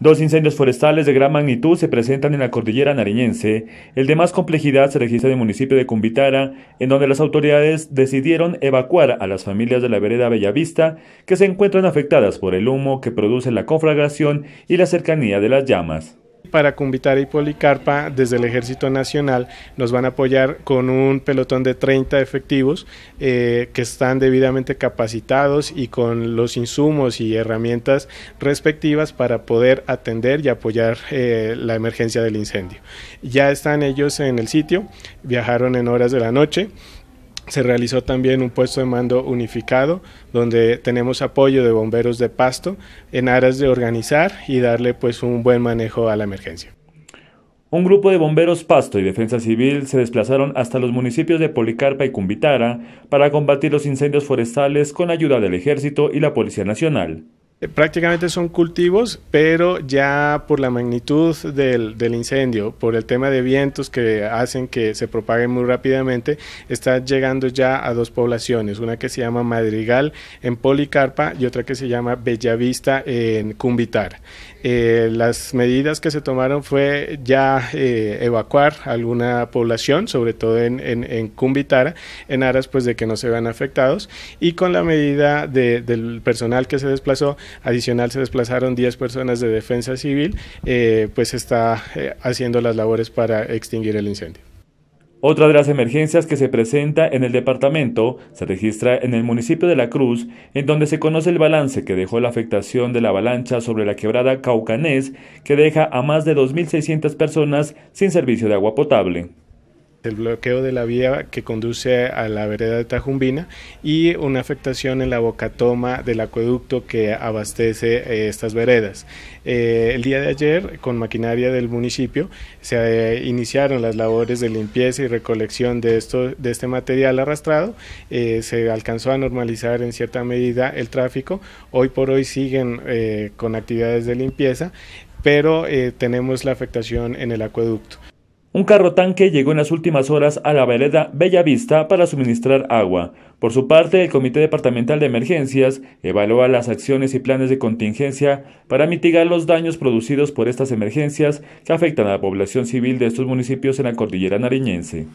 Dos incendios forestales de gran magnitud se presentan en la cordillera nariñense. El de más complejidad se registra en el municipio de Cumbitara, en donde las autoridades decidieron evacuar a las familias de la vereda Bellavista que se encuentran afectadas por el humo que produce la conflagración y la cercanía de las llamas. Para Cumbitar y Policarpa, desde el Ejército Nacional, nos van a apoyar con un pelotón de 30 efectivos eh, que están debidamente capacitados y con los insumos y herramientas respectivas para poder atender y apoyar eh, la emergencia del incendio. Ya están ellos en el sitio, viajaron en horas de la noche. Se realizó también un puesto de mando unificado donde tenemos apoyo de bomberos de Pasto en aras de organizar y darle pues un buen manejo a la emergencia. Un grupo de bomberos Pasto y Defensa Civil se desplazaron hasta los municipios de Policarpa y Cumbitara para combatir los incendios forestales con ayuda del Ejército y la Policía Nacional. Eh, prácticamente son cultivos, pero ya por la magnitud del, incendio, por el tema de vientos que hacen que se propague muy rápidamente, está llegando ya a dos poblaciones, una que se llama Madrigal en Policarpa y otra que se llama Bellavista en Cumbitara. Eh, las medidas que se tomaron fue ya eh, evacuar alguna población, sobre todo en, en, Cumbitara, en aras pues de que no se vean afectados, y con la medida del personal que se desplazó, Adicional se desplazaron 10 personas de defensa civil, eh, pues está eh, haciendo las labores para extinguir el incendio. Otra de las emergencias que se presenta en el departamento se registra en el municipio de La Cruz, en donde se conoce el balance que dejó la afectación de la avalancha sobre la quebrada Caucanés, que deja a más de 2.600 personas sin servicio de agua potable el bloqueo de la vía que conduce a la vereda de Tajumbina y una afectación en la bocatoma del acueducto que abastece eh, estas veredas. Eh, el día de ayer, con maquinaria del municipio, se eh, iniciaron las labores de limpieza y recolección de este material arrastrado. se alcanzó a normalizar en cierta medida el tráfico. Hoy por hoy siguen con actividades de limpieza, pero tenemos la afectación en el acueducto. Un carro tanque llegó en las últimas horas a la vereda Bellavista para suministrar agua. Por su parte, el Comité Departamental de Emergencias evalúa las acciones y planes de contingencia para mitigar los daños producidos por estas emergencias que afectan a la población civil de estos municipios en la cordillera nariñense.